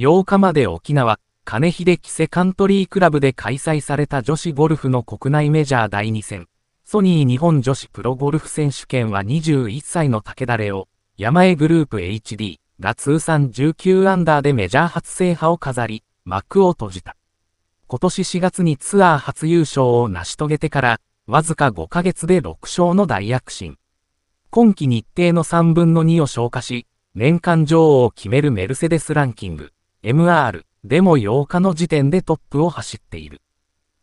8日まで沖縄、金秀キセカントリークラブで開催された女子ゴルフの国内メジャー第2戦。ソニー日本女子プロゴルフ選手権は21歳の武田玲を、山江グループ HD が通算19アンダーでメジャー初制覇を飾り、幕を閉じた。今年4月にツアー初優勝を成し遂げてから、わずか5ヶ月で6勝の大躍進。今季日程の3分の2を消化し、年間女王を決めるメルセデスランキング。MR でも8日の時点でトップを走っている。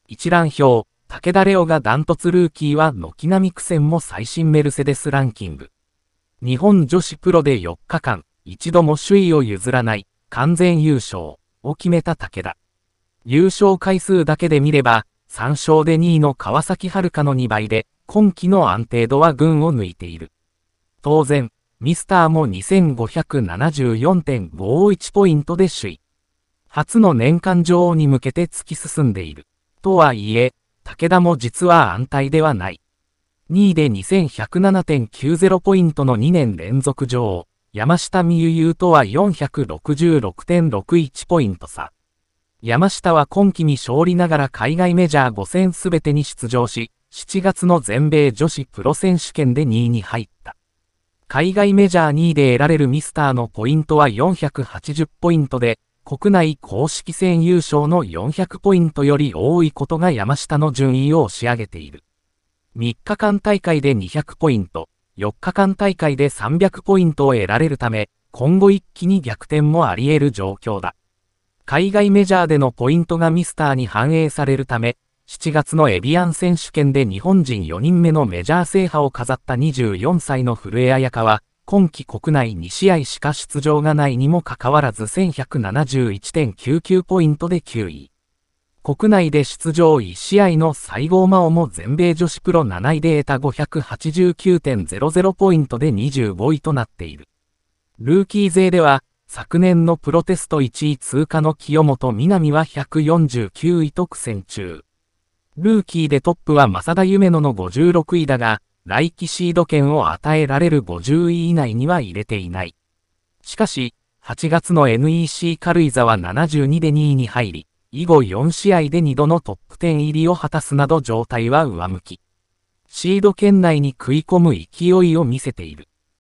一覧表、武田レオがダントツルーキーは軒並み苦戦も最新メルセデスランキング。日本女子プロで4日間、一度も首位を譲らない完全優勝を決めた武田。優勝回数だけで見れば、3勝で2位の川崎遥の2倍で、今季の安定度は群を抜いている。当然、ミスターも2574.51ポイントで首位。初の年間女王に向けて突き進んでいる。とはいえ、武田も実は安泰ではない。2位で2107.90ポイントの2年連続女王、山下美優優とは466.61ポイント差。山下は今季に勝利ながら海外メジャー5戦すべてに出場し、7月の全米女子プロ選手権で2位に入った。海外メジャー2位で得られるミスターのポイントは480ポイントで、国内公式戦優勝の400ポイントより多いことが山下の順位を押し上げている。3日間大会で200ポイント、4日間大会で300ポイントを得られるため、今後一気に逆転もあり得る状況だ。海外メジャーでのポイントがミスターに反映されるため、7月のエビアン選手権で日本人4人目のメジャー制覇を飾った24歳の古江彩香は、今季国内2試合しか出場がないにもかかわらず1171.99ポイントで9位。国内で出場1試合の西郷真央も全米女子プロ7位で得た589.00ポイントで25位となっている。ルーキー勢では、昨年のプロテスト1位通過の清本南は149位と苦戦中。ルーキーでトップは正田夢乃の56位だが、来季シード権を与えられる50位以内には入れていない。しかし、8月の NEC 軽井沢72で2位に入り、以後4試合で2度のトップ10入りを果たすなど状態は上向き。シード圏内に食い込む勢いを見せている。